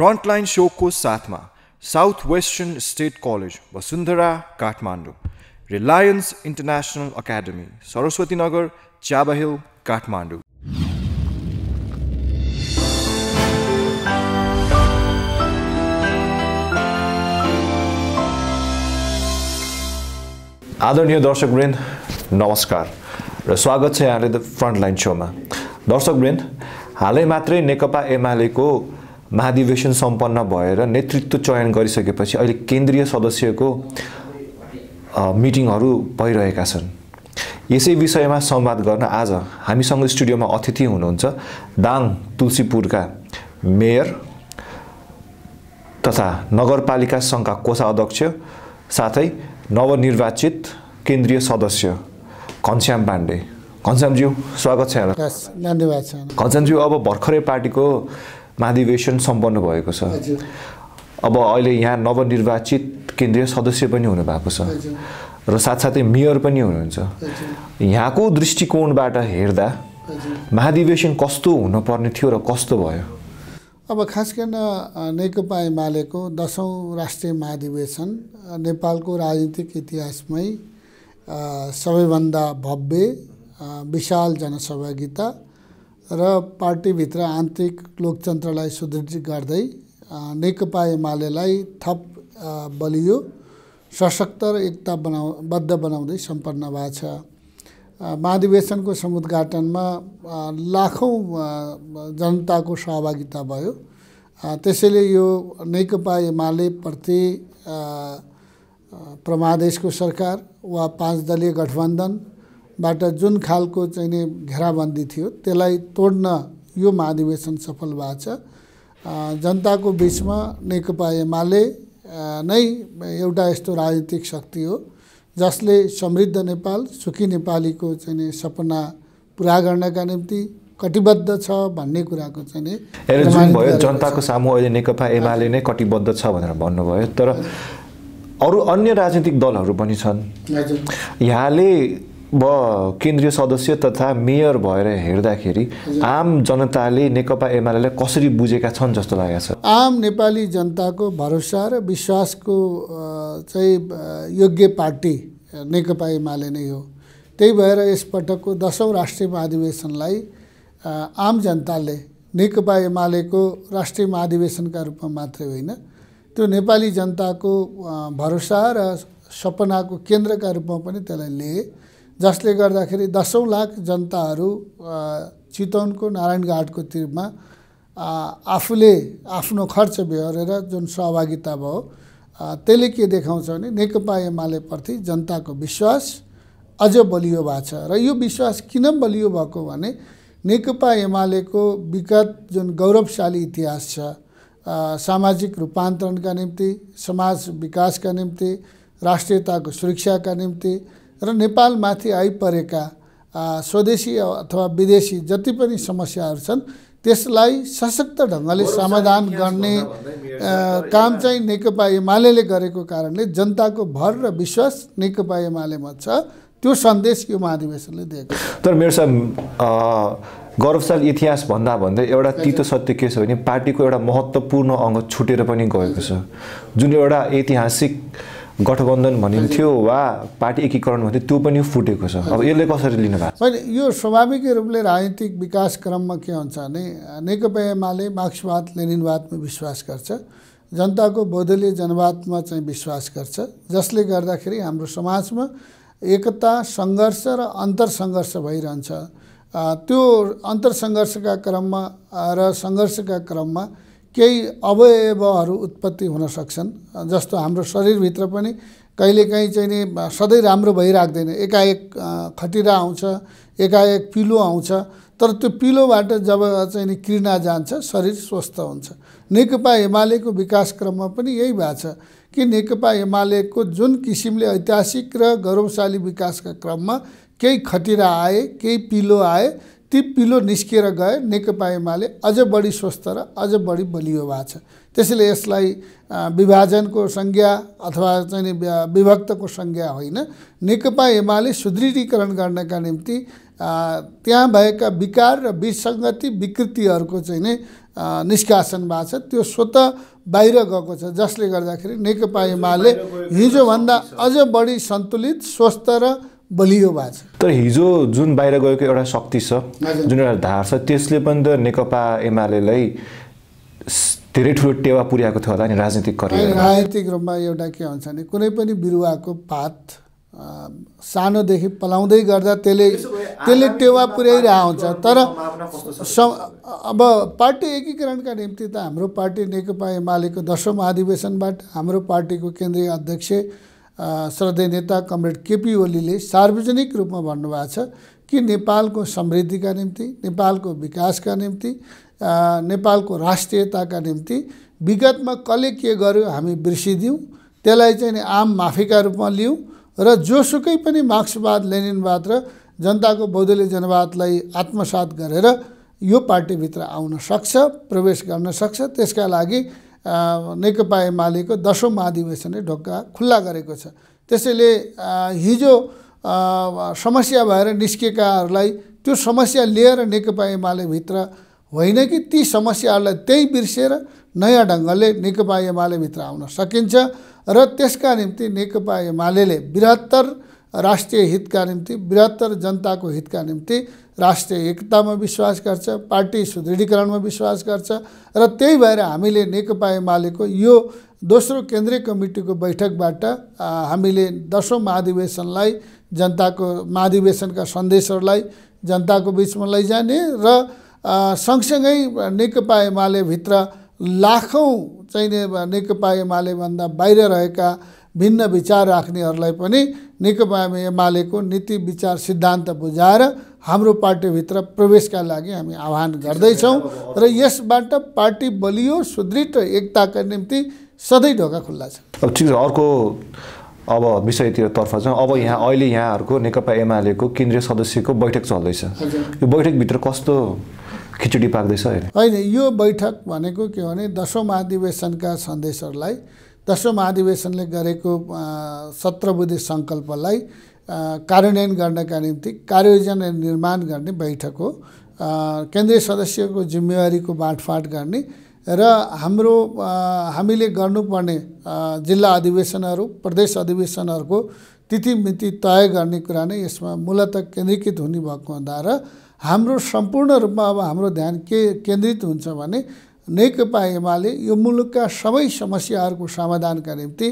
frontline सोको साथमा south western state college Vasundhara Kathmandu Reliance international academy Saraswati Nagar Chabahil Kathmandu आदरणीय दर्शकवृन्द नमस्कार र स्वागत छ यहाँले द फ्रन्टलाइन सोमा दर्शकवृन्द हालै मात्रै नेकपा एमालेको महाधिवेशन सम्पन्न भएर नेतृत्व चयन गरिसकेपछि अहिले केन्द्रीय सदस्यको मिटिङहरू भइरहेका छन् यसै विषयमा संवाद गर्न आज हामीसँग स्टुडियोमा अतिथि हुनुहुन्छ दाङ तुलसीपुरका मेयर तथा नगरपालिका सङ्घका कोषा अध्यक्ष साथै नवनिर्वाचित केन्द्रीय सदस्य घनश्याम पाण्डे घनश्यामज्यू स्वागत छ धन्यवाद घनश्यामज्यू अब भर्खरै पार्टीको महाधिवेशन सम्पन्न भएको छ अब अहिले यहाँ नवनिर्वाचित केन्द्रीय सदस्य पनि हुनुभएको छ र साथसाथै मेयर पनि हुनुहुन्छ यहाँको दृष्टिकोणबाट हेर्दा महाधिवेशन कस्तो हुनुपर्ने थियो र कस्तो भयो अब खास गरेर नेकपा एमालेको दसौँ राष्ट्रिय महाधिवेशन नेपालको राजनीतिक इतिहासमै सबैभन्दा भव्य विशाल जनसहभागिता र पार्टीभित्र आन्तरिक लोकतन्त्रलाई सुदृढ गर्दै नेकपा एमालेलाई थप बलियो सशक्त र एकता बनाउ बद्ध बनाउँदै सम्पन्न भएको छ महाधिवेशनको समुद्घाटनमा लाखौँ जनताको सहभागिता भयो त्यसैले यो नेकपा एमाले प्रति प्रमादेशको सरकार वा पाँच दलीय गठबन्धन बाट जुन खालको चाहिँ नि घेराबन्दी थियो त्यसलाई तोड्न यो महाधिवेशन सफल भएको छ जनताको बिचमा नेकपा एमाले नै एउटा यस्तो राजनीतिक शक्ति हो जसले समृद्ध नेपाल सुखी नेपालीको चाहिँ सपना पुरा गर्नका निम्ति कटिबद्ध छ भन्ने कुराको चाहिँ जुन भयो जनताको सामु अहिले नेकपा एमाले नै कटिबद्ध छ भनेर भन्नुभयो तर अरू अन्य राजनीतिक दलहरू पनि छन् यहाँले ब केन्द्रीय सदस्य तथा मेयर भएर हेर्दाखेरि आम जनताले नेकपा एमाले कसरी बुझेका छन् जस्तो लागेको छ आम नेपाली जनताको भरोसा र विश्वासको चाहिँ योग्य पार्टी नेकपा एमाले नै हो त्यही भएर यसपटकको दसौँ राष्ट्रिय महाधिवेशनलाई आम जनताले नेकपा एमालेको राष्ट्रिय महाधिवेशनका रूपमा मात्रै होइन त्यो नेपाली जनताको भरोसा र सपनाको केन्द्रका रूपमा पनि त्यसलाई लिए जसले गर्दाखेरि दसौँ लाख जनताहरू चितवनको नारायणघाटको तिरमा आफूले आफ्नो खर्च बेहोरेर जुन सहभागिता भयो त्यसले के देखाउँछ भने नेकपा एमालेप्रति जनताको विश्वास अझ बलियो भएको छ र यो विश्वास किन बलियो भएको भने नेकपा एमालेको विगत जुन गौरवशाली इतिहास छ सामाजिक रूपान्तरणका निम्ति समाज विकासका निम्ति राष्ट्रियताको सुरक्षाका निम्ति र नेपालमाथि आइपरेका स्वदेशी अथवा विदेशी जति पनि समस्याहरू छन् त्यसलाई सशक्त ढङ्गले समाधान गर्ने काम चाहिँ नेकपा एमाले गरेको कारणले जनताको भर र विश्वास नेकपा एमालेमा छ त्यो सन्देश यो महाधिवेशनले दिएको तर मेरो साहब गौरवशाल इतिहास भन्दा भन्दै एउटा तितो सत्य के छ भने पार्टीको एउटा महत्त्वपूर्ण अङ्ग छुटेर पनि गएको छ जुन एउटा ऐतिहासिक गठबन्धन भनिन्थ्यो वा पार्टी एकीकरण भन्थ्यो त्यो पनि फुटेको छ अब यसले कसरी लिनु भएको मैले यो स्वाभाविक रूपले राजनीतिक विकास क्रममा के हुन्छ भने नेकपा एमाले मार्क्सवाद लेनिनवादमा विश्वास गर्छ जनताको बौद्धले जनवादमा चाहिँ विश्वास गर्छ जसले गर्दाखेरि हाम्रो समाजमा एकता सङ्घर्ष र अन्तरसङ्घर्ष भइरहन्छ त्यो अन्तरसङ्घर्षका क्रममा र सङ्घर्षका क्रममा केही अवयवहरू उत्पत्ति हुन सक्छन् जस्तो हाम्रो शरीरभित्र पनि कहिलेकाहीँ चाहिँ नि सधैँ राम्रो भइराख्दैन एकाएक खटिरा आउँछ एकाएक पिलो आउँछ तर त्यो पिलोबाट जब चाहिँ नि किर्ना जान्छ शरीर स्वस्थ हुन्छ नेकपा एमालेको विकासक्रममा पनि यही भएको छ कि नेकपा एमालेको जुन किसिमले ऐतिहासिक र गौरवशाली विकासका क्रममा केही खटिरा आए केही पिलो आए ती पिलो निस्किएर गए नेकपा एमाले अझ बढी स्वस्थ र अझ बढी बलियो भएको छ त्यसैले यसलाई विभाजनको संज्ञा अथवा चाहिँ विभक्तको संज्ञा होइन नेकपा एमाले सुदृढीकरण गर्नका निम्ति त्यहाँ भएका विकार र विसङ्गति विकृतिहरूको चाहिँ नै निष्कासन भएको छ त्यो स्वत बाहिर गएको छ जसले गर्दाखेरि नेकपा एमाले हिजोभन्दा अझ बढी सन्तुलित स्वस्थ र बलियो भएको छ तर हिजो जुन बाहिर गएको एउटा शक्ति छ जुन एउटा धार छ त्यसले पनि त नेकपा एमालेलाई धेरै ठुलो टेवा पुर्याएको थियो होला नि राजनीतिक राजनीतिक रूपमा एउटा के हुन्छ भने कुनै पनि बिरुवाको पात सानोदेखि पलाउँदै गर्दा त्यसले त्यसले टेवा पुर्याइरहेको हुन्छ तर अब पार्टी एकीकरणका निम्ति त हाम्रो पार्टी नेकपा एमालेको दसौँ अधिवेशनबाट हाम्रो पार्टीको केन्द्रीय अध्यक्ष श्रद्धेय नेता कमरेड केपी ओलीले सार्वजनिक रूपमा भन्नुभएको छ कि नेपालको समृद्धिका निम्ति नेपालको विकासका निम्ति नेपालको राष्ट्रियताका निम्ति विगतमा कसले के गर्यो हामी बिर्सिदिउँ त्यसलाई चाहिँ आम माफीका रूपमा लियौँ र जोसुकै पनि मार्क्सवाद लेनिनवाद र जनताको बौद्धले जनवादलाई आत्मसात गरेर यो पार्टीभित्र आउन सक्छ प्रवेश गर्न सक्छ त्यसका लागि नेकपा एमालेको दसौँ महाधिवेशनले ढोका खुल्ला गरेको छ त्यसैले हिजो समस्या भएर निस्किएकाहरूलाई त्यो समस्या लिएर नेकपा एमालेभित्र होइन कि ती समस्याहरूलाई त्यही बिर्सेर नयाँ ढङ्गले नेकपा एमालेभित्र आउन सकिन्छ र त्यसका निम्ति नेकपा एमाले बृहत्तर राष्ट्रिय हितका निम्ति बृहत्तर जनताको हितका निम्ति राष्ट्रिय एकतामा विश्वास गर्छ पार्टी सुदृढीकरणमा विश्वास गर्छ र त्यही भएर हामीले नेकपा एमालेको यो दोस्रो केन्द्रीय कमिटीको बैठकबाट हामीले दसौँ महाधिवेशनलाई जनताको महाधिवेशनका सन्देशहरूलाई जनताको बिचमा लैजाने र सँगसँगै नेकपा एमालेभित्र लाखौँ चाहिँ नेकपा एमालेभन्दा बाहिर रहेका भिन्न विचार राख्नेहरूलाई पनि नेकपा एमालेको नीति विचार सिद्धान्त बुझाएर हाम्रो पार्टीभित्र प्रवेशका लागि हामी आह्वान गर्दैछौँ र यसबाट पार्टी बलियो सुदृढ एकताका निम्ति सधैँ ढोका खुल्ला छ अब ठिक छ अर्को अब विषयतिरतर्फ चाहिँ अब यहाँ अहिले यहाँहरूको नेकपा एमालेको केन्द्रीय सदस्यको बैठक चल्दैछ यो बैठकभित्र कस्तो खिचडी पाक्दैछ होइन यो बैठक भनेको के भने दसौँ महाधिवेशनका सन्देशहरूलाई दसौँ महाधिवेशनले गरेको सत्र बुद्धि सङ्कल्पलाई कार्यान्वयन गर्नका निम्ति कार्ययोजना निर्माण गर्ने बैठक हो केन्द्रीय सदस्यको जिम्मेवारीको बाँडफाँड गर्ने र हाम्रो हामीले गर्नुपर्ने जिल्ला अधिवेशनहरू प्रदेश अधिवेशनहरूको तिथि मिति तय गर्ने कुरा नै यसमा मूलतः केन्द्रीकृत हुने भएको हुँदा र हाम्रो सम्पूर्ण रूपमा अब हाम्रो ध्यान के केन्द्रित हुन्छ भने नेकपा एमाले यो मुलुकका सबै समस्याहरूको समाधानका निम्ति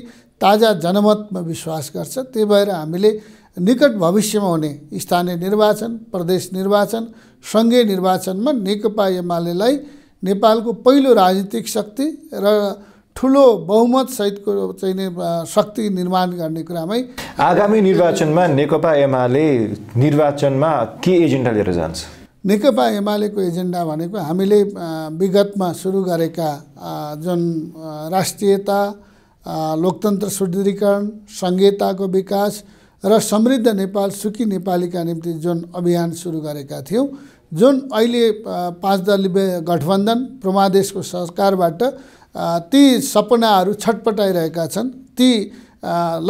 ताजा जनमतमा विश्वास गर्छ त्यही भएर हामीले निकट भविष्यमा हुने स्थानीय निर्वाचन प्रदेश निर्वाचन सङ्घीय निर्वाचनमा नेकपा एमालेलाई नेपालको पहिलो राजनीतिक शक्ति र ठुलो बहुमतसहितको चाहिँ शक्ति निर्माण गर्ने कुरामै आगामी निर्वाचनमा नेकपा एमाले निर्वाचनमा के एजेन्डा लिएर जान्छ नेकपा एमालेको एजेन्डा भनेको हामीले विगतमा सुरु गरेका जुन राष्ट्रियता लोकतन्त्र सुदृढीकरण सङ्घीयताको विकास र समृद्ध नेपाल सुखी नेपालीका निम्ति जुन अभियान सुरु गरेका थियौँ जुन अहिले पाँच दलीय गठबन्धन प्रमादेशको सरकारबाट ती सपनाहरू छटपटाइरहेका छन् ती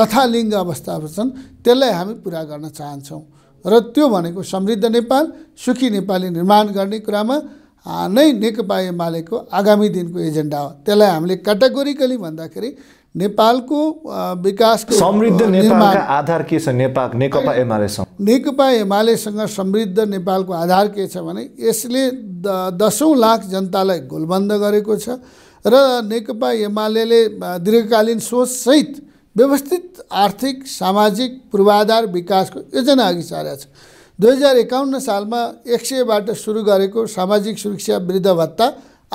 लथालिङ्ग अवस्थाहरू छन् त्यसलाई हामी पुरा गर्न चाहन्छौँ र त्यो भनेको समृद्ध नेपाल सुखी नेपाली निर्माण गर्ने कुरामा नै नेकपा एमालेको आगामी दिनको एजेन्डा हो त्यसलाई हामीले क्याटेगोरिकली भन्दाखेरि नेपालको विकासको समृद्ध नेपालको आधार के छ नेपाल नेकपा एमालेसँग नेकपा एमालेसँग समृद्ध नेपालको आधार के छ भने यसले द दसौँ लाख जनतालाई गोलबन्द गरेको छ र नेकपा एमाले दीर्घकालीन सोचसहित व्यवस्थित आर्थिक सामाजिक पूर्वाधार विकासको योजना अघि सारेको छ दुई हजार एकाउन्न सालमा एक सयबाट सुरु गरेको सामाजिक सुरक्षा वृद्ध भत्ता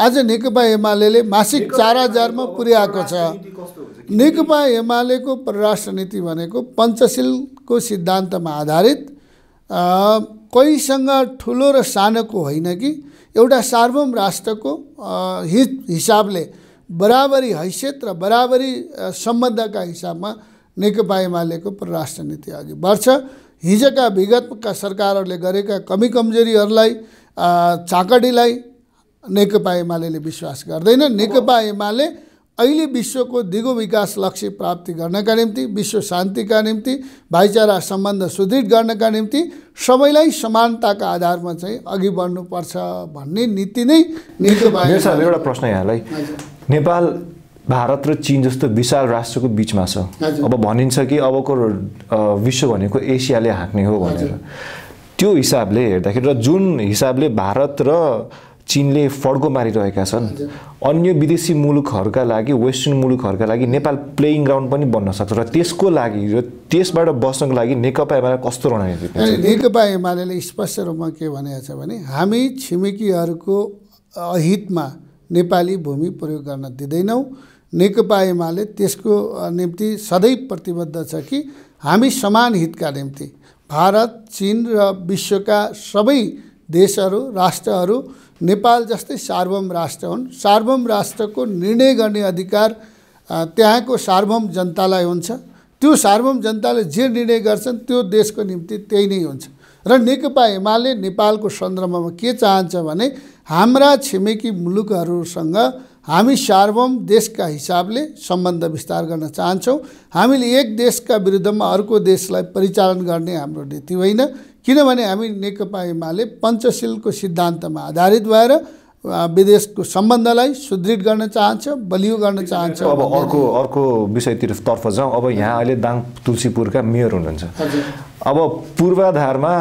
आज नेकपा एमाले मासिक चार हजारमा पुर्याएको छ नेकपा एमालेको परराष्ट्र नीति भनेको पञ्चशीलको सिद्धान्तमा आधारित कोहीसँग ठुलो र सानोको होइन कि एउटा सार्वभौम राष्ट्रको हित हिसाबले बराबरी हैसियत र बराबरी सम्बन्धका हिसाबमा नेकपा एमालेको परराष्ट्र नीति अघि बढ्छ हिजोका विगतका सरकारहरूले गरेका कमी कमजोरीहरूलाई चाकडीलाई नेकपा एमाले विश्वास गर्दैन नेकपा एमाले अहिले विश्वको दिगो विकास लक्ष्य प्राप्ति गर्नका निम्ति विश्व शान्तिका निम्ति भाइचारा सम्बन्ध सुदृढ गर्नका निम्ति सबैलाई समानताका आधारमा चाहिँ अघि बढ्नुपर्छ भन्ने नीति नै नेकपा एउटा प्रश्न यहाँलाई नेपाल भारत र चिन जस्तो विशाल राष्ट्रको बिचमा छ अब भनिन्छ कि अबको विश्व भनेको एसियाले हाँक्ने हो भनेर त्यो हिसाबले हेर्दाखेरि र जुन हिसाबले भारत र चिनले फड्को मारिरहेका छन् अन्य विदेशी मुलुकहरूका लागि वेस्टर्न मुलुकहरूका लागि नेपाल प्लेइङ ग्राउन्ड पनि बन्न सक्छ र त्यसको लागि र त्यसबाट बस्नको लागि नेकपा एमाले कस्तो रणनीति नेकपा एमाले स्पष्ट रूपमा के भनेको छ भने हामी छिमेकीहरूको अहितमा नेपाली भूमि प्रयोग गर्न दिँदैनौँ नेकपा एमाले त्यसको निम्ति सधैँ प्रतिबद्ध छ कि हामी समान हितका निम्ति भारत चिन र विश्वका सबै देशहरू राष्ट्रहरू नेपाल जस्तै सार्वभौम राष्ट्र हुन् सार्वभौम राष्ट्रको निर्णय गर्ने अधिकार त्यहाँको सार्वभौम जनतालाई हुन्छ त्यो सार्वभौम जनताले जे निर्णय गर्छन् त्यो देशको निम्ति त्यही नै हुन्छ र नेकपा एमाले नेपालको सन्दर्भमा के चाहन्छ भने हाम्रा छिमेकी मुलुकहरूसँग हामी सार्वम देशका हिसाबले सम्बन्ध विस्तार गर्न चाहन्छौँ हामीले एक देशका विरुद्धमा अर्को देशलाई परिचालन गर्ने हाम्रो नीति होइन किनभने हामी नेकपा एमाले पञ्चशीलको सिद्धान्तमा आधारित भएर विदेशको सम्बन्धलाई सुदृढ गर्न चाहन्छ बलियो गर्न चाहन्छ अब अर्को अर्को विषयतिर तर्फ जाउँ अब यहाँ अहिले दाङ तुलसीपुरका मेयर हुनुहुन्छ अब पूर्वाधारमा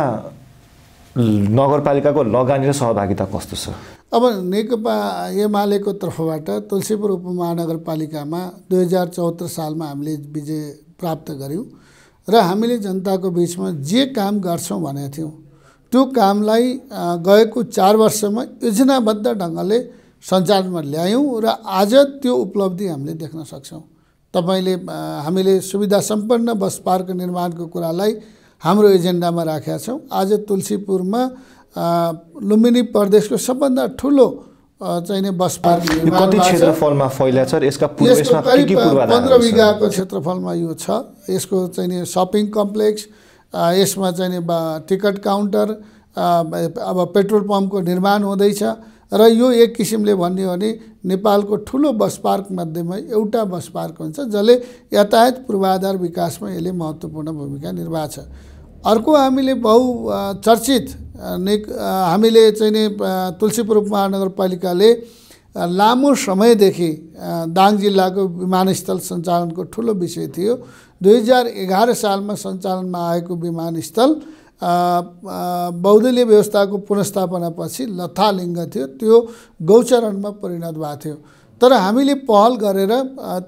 नगरपालिकाको लगानी र सहभागिता कस्तो छ अब नेकपा एमालेको तर्फबाट तुलसीपुर उपमहानगरपालिकामा दुई हजार चौहत्तर सालमा हामीले विजय प्राप्त गऱ्यौँ र हामीले जनताको बिचमा जे काम गर्छौँ भनेको थियौँ त्यो कामलाई गएको चार वर्षमा योजनाबद्ध ढङ्गले सञ्चारमा ल्यायौँ र आज त्यो उपलब्धि हामीले देख्न सक्छौँ तपाईँले हामीले सुविधा सम्पन्न बस पार्क निर्माणको कुरालाई हाम्रो एजेन्डामा राखेका छौँ आज तुलसीपुरमा लुम्बिनी प्रदेशको सबभन्दा ठुलो चाहिने बस पार्क कति क्षेत्रफलमा छ यसका पन्ध्र बिघाको क्षेत्रफलमा यो छ यसको चाहिने सपिङ कम्प्लेक्स यसमा चाहिँ नि टिकट काउन्टर अब पेट्रोल पम्पको निर्माण हुँदैछ र यो एक किसिमले भन्यो भने नेपालको ठुलो बस पार्क मध्येमा एउटा बस पार्क हुन्छ जसले यातायात पूर्वाधार विकासमा यसले महत्त्वपूर्ण भूमिका निर्वाह छ अर्को हामीले चर्चित ने हामीले चाहिँ नि तुलसीपुर उपमहानगरपालिकाले लामो समयदेखि दाङ जिल्लाको विमानस्थल सञ्चालनको ठुलो विषय थियो दुई हजार एघार सालमा सञ्चालनमा आएको विमानस्थल बौद्धलीय व्यवस्थाको पुनस्थापनापछि लथालिङ्ग थियो त्यो गौचरणमा परिणत भएको थियो तर हामीले पहल गरेर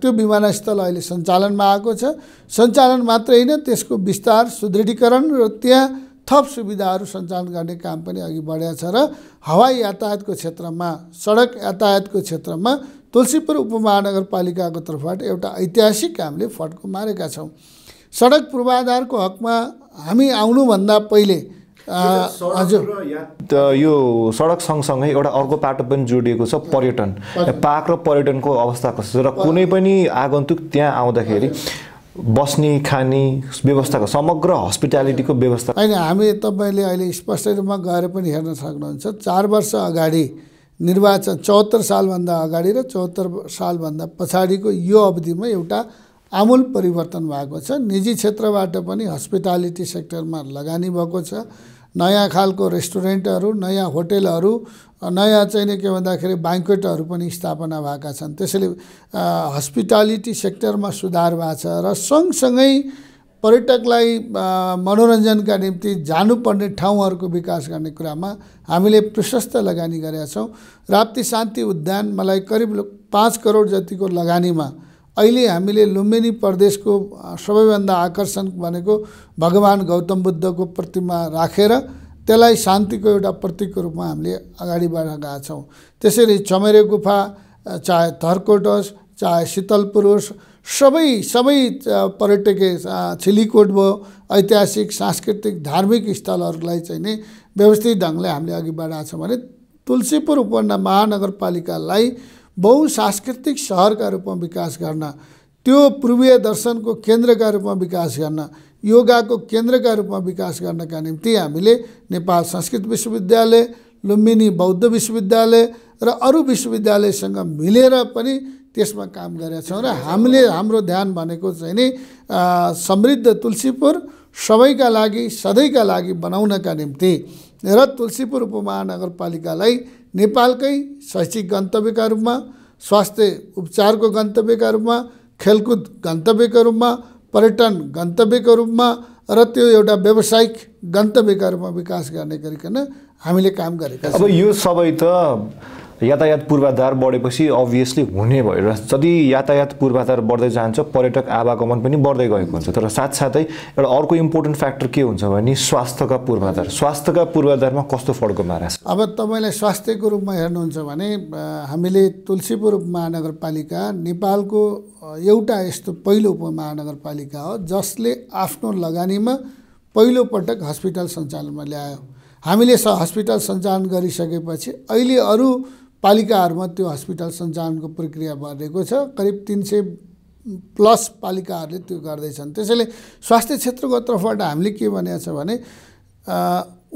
त्यो विमानस्थल अहिले सञ्चालनमा आएको छ सञ्चालन मात्र होइन त्यसको विस्तार सुदृढीकरण र त्यहाँ थप सुविधाहरू सञ्चालन गर्ने काम पनि अघि बढेको छ र हवाई यातायातको क्षेत्रमा सडक यातायातको क्षेत्रमा तुलसीपुर उपमहानगरपालिकाको तर्फबाट एउटा ऐतिहासिक हामीले फड्को मारेका छौँ सडक पूर्वाधारको हकमा हामी आउनुभन्दा पहिले हजुर यो सडक सँगसँगै एउटा अर्को पाटो पनि जोडिएको छ पर्यटन पार्क र पर्यटनको अवस्था कस्तो छ र कुनै पनि आगन्तुक त्यहाँ आउँदाखेरि बस्ने खाने व्यवस्थाको समग्र हस्पिटालिटीको व्यवस्था होइन हामी तपाईँले अहिले स्पष्ट रूपमा गएर पनि हेर्न सक्नुहुन्छ चार वर्ष अगाडि निर्वाचन चौहत्तर सालभन्दा अगाडि र चौहत्तर सालभन्दा पछाडिको यो अवधिमा एउटा आमूल परिवर्तन भएको छ निजी क्षेत्रबाट पनि हस्पिटालिटी सेक्टरमा लगानी भएको छ नयाँ खालको रेस्टुरेन्टहरू नयाँ होटेलहरू नयाँ चाहिँ के भन्दाखेरि ब्याङ्कवेटहरू पनि स्थापना भएका छन् त्यसैले हस्पिटालिटी सेक्टरमा सुधार भएको छ र सँगसँगै पर्यटकलाई मनोरञ्जनका निम्ति जानुपर्ने ठाउँहरूको विकास गर्ने कुरामा हामीले प्रशस्त लगानी गरेका छौँ राप्ती शान्ति उद्यान मलाई करिब पाँच करोड जतिको लगानीमा अहिले हामीले लुम्बिनी प्रदेशको सबैभन्दा आकर्षण भनेको भगवान् गौतम बुद्धको प्रतिमा राखेर रा, त्यसलाई शान्तिको एउटा प्रतीकको रूपमा हामीले अगाडि गएका छौँ त्यसरी चमेरे गुफा चाहे थर्कोट होस् चाहे शीतलपुर होस् सबै सबै पर्यटक छिलिकोट भयो ऐतिहासिक सांस्कृतिक धार्मिक स्थलहरूलाई चाहिँ नि व्यवस्थित ढङ्गले हामीले अघि बढाएको छौँ भने तुलसीपुर उपन्डा महानगरपालिकालाई बहुसांस्कृतिक सहरका रूपमा विकास गर्न त्यो पूर्वीय दर्शनको केन्द्रका रूपमा विकास गर्न योगाको केन्द्रका रूपमा विकास गर्नका निम्ति हामीले नेपाल संस्कृत विश्वविद्यालय लुम्बिनी बौद्ध विश्वविद्यालय र अरू विश्वविद्यालयसँग मिलेर पनि त्यसमा काम गरेका छौँ र हामीले हाम्रो ध्यान भनेको चाहिँ नि समृद्ध तुलसीपुर सबैका लागि सधैँका लागि बनाउनका निम्ति र तुलसीपुर उपमहानगरपालिकालाई नेपालकै शैक्षिक गन्तव्यका रूपमा स्वास्थ्य उपचारको गन्तव्यका रूपमा खेलकुद गन्तव्यका रूपमा पर्यटन गन्तव्यको रूपमा र त्यो एउटा व्यावसायिक गन्तव्यका रूपमा विकास गर्ने गरिकन हामीले काम गरेका अब यो सबै त यातायात पूर्वाधार बढेपछि अभियसली हुने भएर जति यातायात पूर्वाधार बढ्दै जान्छ पर्यटक आवागमन पनि बढ्दै गएको हुन्छ तर साथसाथै एउटा अर्को इम्पोर्टेन्ट फ्याक्टर के हुन्छ भने स्वास्थ्यका पूर्वाधार स्वास्थ्यका पूर्वाधारमा कस्तो फड्को मारा अब तपाईँलाई स्वास्थ्यको रूपमा हेर्नुहुन्छ भने हामीले तुलसीपुर महानगरपालिका नेपालको एउटा यस्तो पहिलो उपमहानगरपालिका हो जसले आफ्नो लगानीमा पहिलोपटक हस्पिटल सञ्चालनमा ल्यायो हामीले स हस्पिटल सञ्चालन गरिसकेपछि अहिले अरू पालिकाहरूमा त्यो हस्पिटल सञ्चालनको प्रक्रिया बढेको छ करिब तिन सय प्लस पालिकाहरूले त्यो गर्दैछन् त्यसैले स्वास्थ्य क्षेत्रको तर्फबाट हामीले के भनेको छ भने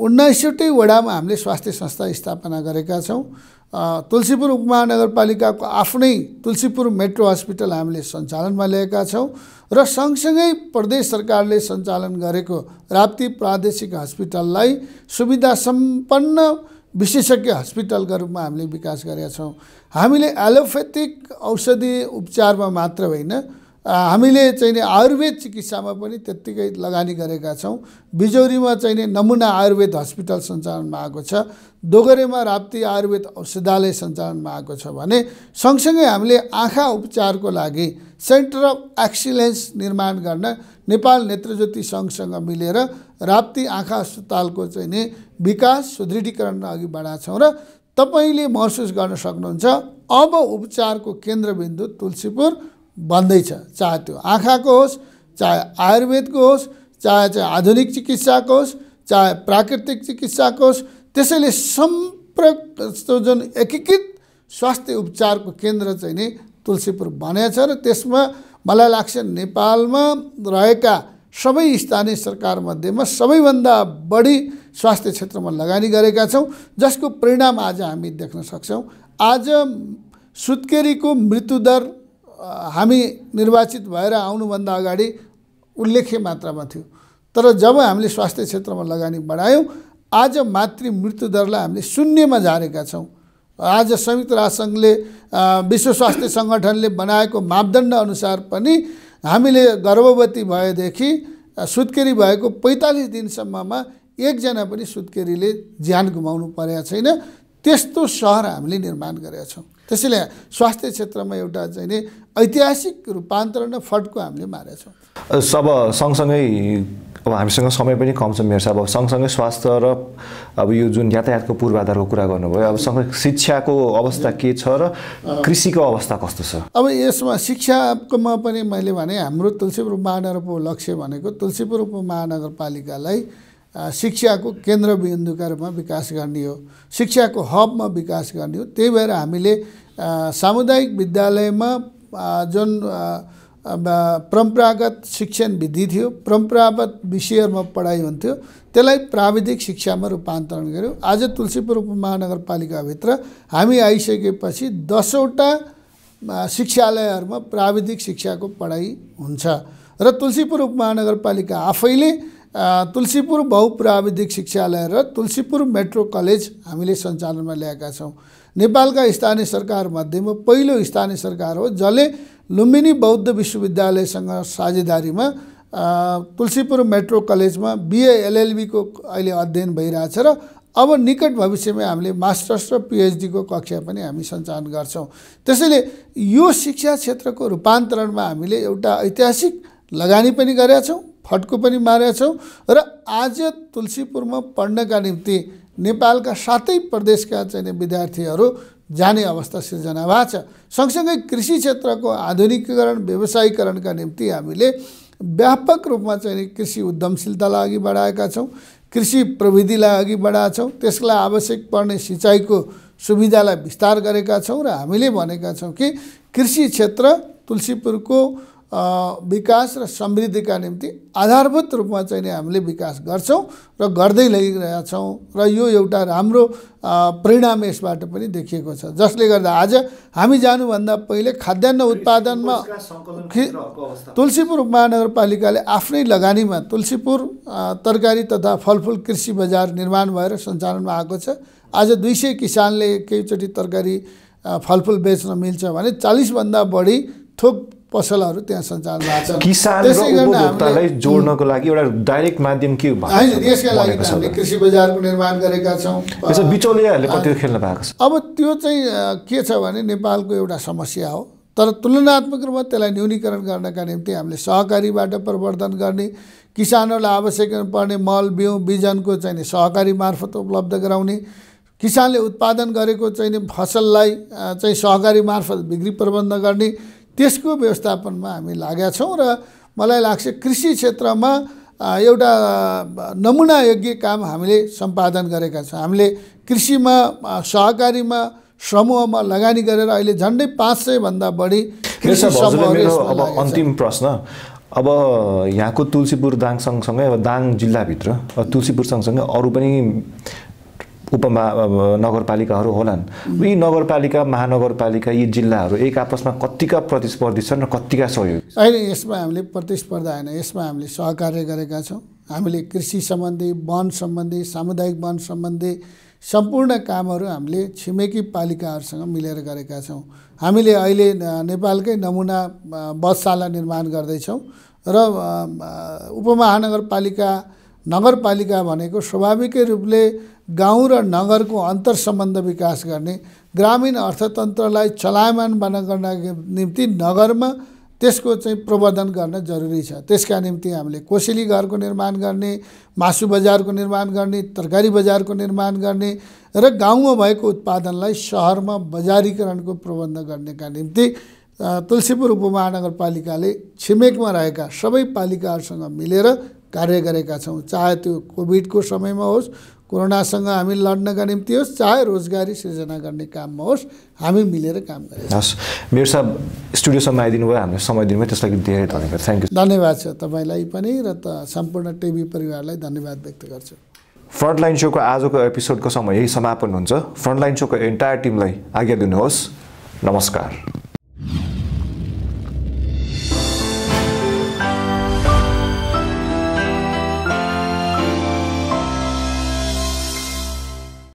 उन्नाइस वडामा हामीले स्वास्थ्य संस्था स्थापना गरेका छौँ तुलसीपुर उपमहानगरपालिकाको आफ्नै तुलसीपुर मेट्रो हस्पिटल हामीले सञ्चालनमा ल्याएका छौँ र सँगसँगै प्रदेश सरकारले सञ्चालन गरेको राप्ती प्रादेशिक हस्पिटललाई सुविधा सम्पन्न विशेषज्ञ हस्पिटलका रूपमा हामीले विकास गरेका छौँ हामीले एलोपेथिक औषधि उपचारमा मात्र होइन हामीले नि आयुर्वेद चिकित्सामा पनि त्यत्तिकै लगानी गरेका छौँ बिजोरीमा चाहिँ नमुना आयुर्वेद हस्पिटल सञ्चालनमा आएको छ दोगरेमा राप्ती आयुर्वेद औषधालय सञ्चालनमा आएको छ भने सँगसँगै हामीले आँखा उपचारको लागि सेन्टर अफ एक्सिलेन्स निर्माण गर्न नेपाल नेत्रज्योति सङ्घसँग मिलेर राप्ती आँखा अस्पतालको चाहिँ नि विकास सुदृढीकरण अघि बढाएको छौँ र तपाईँले महसुस गर्न सक्नुहुन्छ अब उपचारको केन्द्रबिन्दु तुलसीपुर बन्दैछ चाहे त्यो आँखाको होस् चाहे आयुर्वेदको होस् चाहे चाहिँ आधुनिक चिकित्साको होस् चाहे प्राकृतिक चिकित्साको होस् त्यसैले सम्प्रो जुन एकीकृत स्वास्थ्य उपचारको केन्द्र चाहिँ नि तुलसीपुर बनेछ र त्यसमा मलाई लाग्छ नेपालमा रहेका सबै स्थानीय सरकारमध्येमा सबैभन्दा बढी स्वास्थ्य क्षेत्रमा लगानी गरेका छौँ जसको परिणाम आज हामी देख्न सक्छौँ आज सुत्केरीको मृत्युदर हामी निर्वाचित भएर आउनुभन्दा अगाडि उल्लेख्य मात्रामा थियो तर जब हामीले स्वास्थ्य क्षेत्रमा लगानी बढायौँ आज मातृ मृत्युदरलाई हामीले शून्यमा झारेका छौँ आज संयुक्त राष्ट्रसङ्घले विश्व स्वास्थ्य सङ्गठनले बनाएको मापदण्ड अनुसार पनि हामीले गर्भवती भएदेखि सुत्केरी भएको पैँतालिस दिनसम्ममा एकजना पनि सुत्केरीले ज्यान गुमाउनु परेको छैन त्यस्तो सहर हामीले निर्माण गरेका छौँ त्यसैले स्वास्थ्य क्षेत्रमा एउटा चाहिँ नि ऐतिहासिक रूपान्तरण फटको हामीले मारेका छौँ सब सँगसँगै अब हामीसँग समय पनि कम छ मेरो साहब अब सँगसँगै स्वास्थ्य र अब यो जुन यातायातको पूर्वाधारको कुरा गर्नुभयो अब सँगै शिक्षाको अवस्था के छ र कृषिको अवस्था कस्तो छ अब यसमा शिक्षाकोमा पनि मैले भने हाम्रो तुलसीपुर महानगरको लक्ष्य भनेको तुलसीपुर उपमहानगरपालिकालाई शिक्षाको केन्द्रबिन्दुका रूपमा विकास गर्ने हो शिक्षाको हबमा विकास गर्ने हो त्यही भएर हामीले सामुदायिक विद्यालयमा जुन परम्परागत शिक्षण विधि थियो परम्परागत विषयहरूमा पढाइ हुन्थ्यो त्यसलाई प्राविधिक शिक्षामा रूपान्तरण गऱ्यौँ आज तुलसीपुर उपमहानगरपालिकाभित्र हामी आइसकेपछि दसवटा शिक्षालयहरूमा प्राविधिक शिक्षाको पढाइ हुन्छ र तुलसीपुर उपमहानगरपालिका आफैले तुलसीपुर बहुप्राविधिक शिक्षालय र तुलसीपुर मेट्रो कलेज हामीले सञ्चालनमा ल्याएका छौँ नेपालका स्थानीय सरकारमध्येमा पहिलो स्थानीय सरकार हो जसले लुम्बिनी बौद्ध विश्वविद्यालयसँग साझेदारीमा तुलसीपुर मेट्रो कलेजमा बिएएलएलबीको अहिले अध्ययन भइरहेछ र अब निकट भविष्यमा हामीले मास्टर्स र पिएचडीको कक्षा पनि हामी सञ्चालन गर्छौँ त्यसैले यो शिक्षा क्षेत्रको रूपान्तरणमा हामीले एउटा ऐतिहासिक लगानी पनि गरेका छौँ फड्को पनि मारेका छौँ र आज तुलसीपुरमा पढ्नका निम्ति नेपालका सातै प्रदेशका चाहिँ विद्यार्थीहरू जाने अवस्था सिर्जना भएको छ सँगसँगै कृषि क्षेत्रको आधुनिकीकरण व्यवसायीकरणका निम्ति हामीले व्यापक रूपमा चाहिँ कृषि उद्यमशीलतालाई अघि बढाएका छौँ कृषि प्रविधिलाई अघि बढाएका छौँ त्यसलाई आवश्यक पर्ने सिँचाइको सुविधालाई विस्तार गरेका छौँ र हामीले भनेका छौँ कि कृषि क्षेत्र तुलसीपुरको विकास र समृद्धिका निम्ति आधारभूत रूपमा चाहिँ नि हामीले विकास गर्छौँ र गर्दै लगिरहेछौँ र यो एउटा राम्रो परिणाम यसबाट पनि देखिएको छ जसले गर्दा आज हामी जानुभन्दा पहिले खाद्यान्न उत्पादनमा तुलसीपुर उपमहानगरपालिकाले आफ्नै लगानीमा तुलसीपुर तरकारी तथा फलफुल कृषि बजार निर्माण भएर सञ्चालनमा आएको छ आज दुई सय किसानले केहीचोटि तरकारी फलफुल बेच्न मिल्छ भने चालिसभन्दा बढी थोक पसलहरू त्यहाँ सञ्चालन भएको छ किसान उपभोक्तालाई जोड्नको लागि एउटा डाइरेक्ट माध्यम के यसका लागि हामीले कृषि बजारको निर्माण गरेका छौँ बिचौलियाहरूले कति खेल्न पाएको छ अब त्यो चाहिँ के छ भने नेपालको एउटा समस्या हो तर तुलनात्मक रूपमा त्यसलाई न्यूनीकरण गर्नका निम्ति हामीले सहकारीबाट प्रवर्धन गर्ने किसानहरूलाई आवश्यक पर्ने मल बिउ बिजनको चाहिँ सहकारी मार्फत उपलब्ध गराउने किसानले उत्पादन गरेको चाहिँ फसललाई चाहिँ सहकारी मार्फत बिक्री प्रबन्ध गर्ने त्यसको व्यवस्थापनमा हामी लागेका छौँ र मलाई लाग्छ कृषि क्षेत्रमा एउटा नमुनायोग्य काम हामीले सम्पादन गरेका छौँ हामीले कृषिमा सहकारीमा समूहमा लगानी गरेर अहिले झन्डै पाँच सयभन्दा बढी अब अन्तिम प्रश्न अब यहाँको तुलसीपुर दाङ सँगसँगै अब दाङ जिल्लाभित्र तुलसीपुर सँगसँगै अरू पनि उपमा नगरपालिकाहरू होलान् यी नगरपालिका महानगरपालिका यी जिल्लाहरू एक आपसमा कतिका प्रतिस्पर्धी छन् र कतिका सहयोग अहिले यसमा हामीले प्रतिस्पर्धा होइन यसमा हामीले सहकार्य गरेका छौँ हामीले कृषि सम्बन्धी वन सम्बन्धी सामुदायिक वन सम्बन्धी सम्पूर्ण कामहरू हामीले छिमेकी पालिकाहरूसँग मिलेर गरेका छौँ हामीले अहिले नेपालकै नमुना बसशाला निर्माण गर्दैछौँ र उपमहानगरपालिका नगरपालिका भनेको स्वाभाविकै रूपले गाउँ र नगरको अन्तर सम्बन्ध विकास गर्ने ग्रामीण अर्थतन्त्रलाई चलायमान बनाउन निम्ति नगरमा त्यसको चाहिँ प्रवर्धन गर्न जरुरी छ त्यसका निम्ति हामीले कोसेली घरको निर्माण गर्ने मासु बजारको निर्माण गर्ने तरकारी बजारको निर्माण गर्ने र गाउँमा भएको उत्पादनलाई सहरमा बजारीकरणको प्रबन्ध गर्नेका निम्ति तुलसीपुर उपमहानगरपालिकाले छिमेकमा रहेका सबै पालिकाहरूसँग मिलेर कार्य गरेका छौँ चाहे त्यो कोभिडको समयमा होस् कोरोनासँग हामी लड्नका निम्ति होस् चाहे रोजगारी सिर्जना गर्ने काममा होस् हामी मिलेर काम गर्छौँ हस् मेरो साहब स्टुडियोसम्म आइदिनु भयो हामीले समय दिनुभयो त्यसलाई धेरै धन्यवाद थ्याङ्क यू धन्यवाद छ तपाईँलाई पनि र त सम्पूर्ण टिभी परिवारलाई धन्यवाद व्यक्त गर्छु फ्रन्टलाइन सोको आजको एपिसोडको समय यही समापन हुन्छ फ्रन्टलाइन सोको एन्टायर टिमलाई आज्ञा दिनुहोस् नमस्कार